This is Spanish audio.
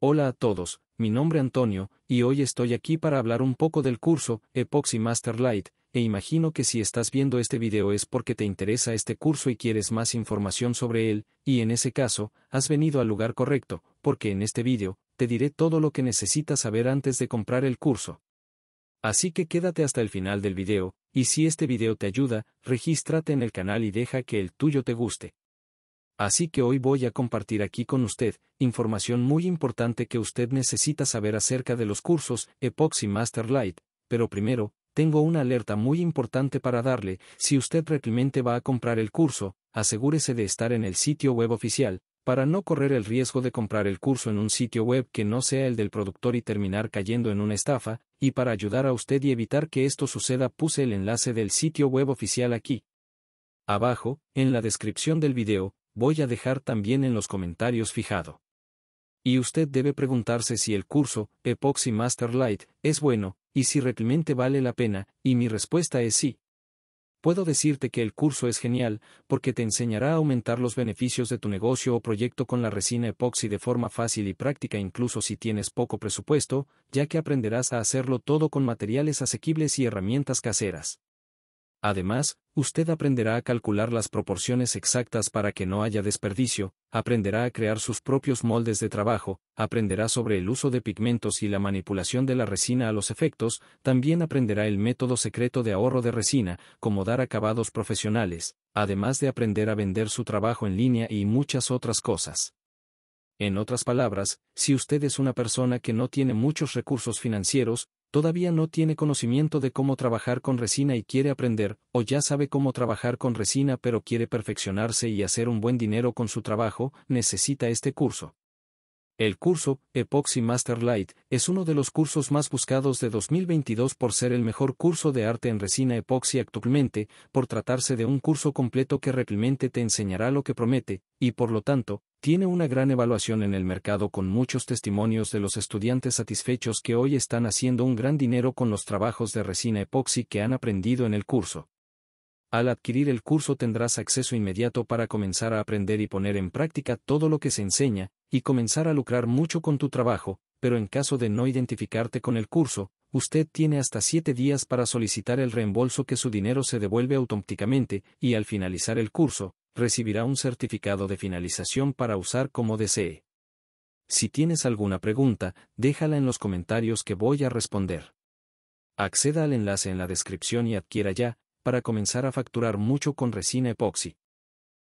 Hola a todos, mi nombre Antonio, y hoy estoy aquí para hablar un poco del curso Epoxy Master Light, e imagino que si estás viendo este video es porque te interesa este curso y quieres más información sobre él, y en ese caso, has venido al lugar correcto, porque en este video, te diré todo lo que necesitas saber antes de comprar el curso. Así que quédate hasta el final del video, y si este video te ayuda, regístrate en el canal y deja que el tuyo te guste. Así que hoy voy a compartir aquí con usted información muy importante que usted necesita saber acerca de los cursos Epoxy Master pero primero, tengo una alerta muy importante para darle, si usted realmente va a comprar el curso, asegúrese de estar en el sitio web oficial, para no correr el riesgo de comprar el curso en un sitio web que no sea el del productor y terminar cayendo en una estafa, y para ayudar a usted y evitar que esto suceda puse el enlace del sitio web oficial aquí. Abajo, en la descripción del video, voy a dejar también en los comentarios fijado. Y usted debe preguntarse si el curso Epoxy Master Light es bueno, y si realmente vale la pena, y mi respuesta es sí. Puedo decirte que el curso es genial, porque te enseñará a aumentar los beneficios de tu negocio o proyecto con la resina epoxi de forma fácil y práctica incluso si tienes poco presupuesto, ya que aprenderás a hacerlo todo con materiales asequibles y herramientas caseras. Además, usted aprenderá a calcular las proporciones exactas para que no haya desperdicio, aprenderá a crear sus propios moldes de trabajo, aprenderá sobre el uso de pigmentos y la manipulación de la resina a los efectos, también aprenderá el método secreto de ahorro de resina, como dar acabados profesionales, además de aprender a vender su trabajo en línea y muchas otras cosas. En otras palabras, si usted es una persona que no tiene muchos recursos financieros, todavía no tiene conocimiento de cómo trabajar con resina y quiere aprender, o ya sabe cómo trabajar con resina pero quiere perfeccionarse y hacer un buen dinero con su trabajo, necesita este curso. El curso, Epoxy Master Light, es uno de los cursos más buscados de 2022 por ser el mejor curso de arte en resina epoxi actualmente, por tratarse de un curso completo que realmente te enseñará lo que promete, y por lo tanto, tiene una gran evaluación en el mercado con muchos testimonios de los estudiantes satisfechos que hoy están haciendo un gran dinero con los trabajos de resina epoxi que han aprendido en el curso. Al adquirir el curso tendrás acceso inmediato para comenzar a aprender y poner en práctica todo lo que se enseña, y comenzar a lucrar mucho con tu trabajo, pero en caso de no identificarte con el curso, usted tiene hasta siete días para solicitar el reembolso que su dinero se devuelve automáticamente y al finalizar el curso, recibirá un certificado de finalización para usar como desee. Si tienes alguna pregunta, déjala en los comentarios que voy a responder. Acceda al enlace en la descripción y adquiera ya, para comenzar a facturar mucho con resina epoxi.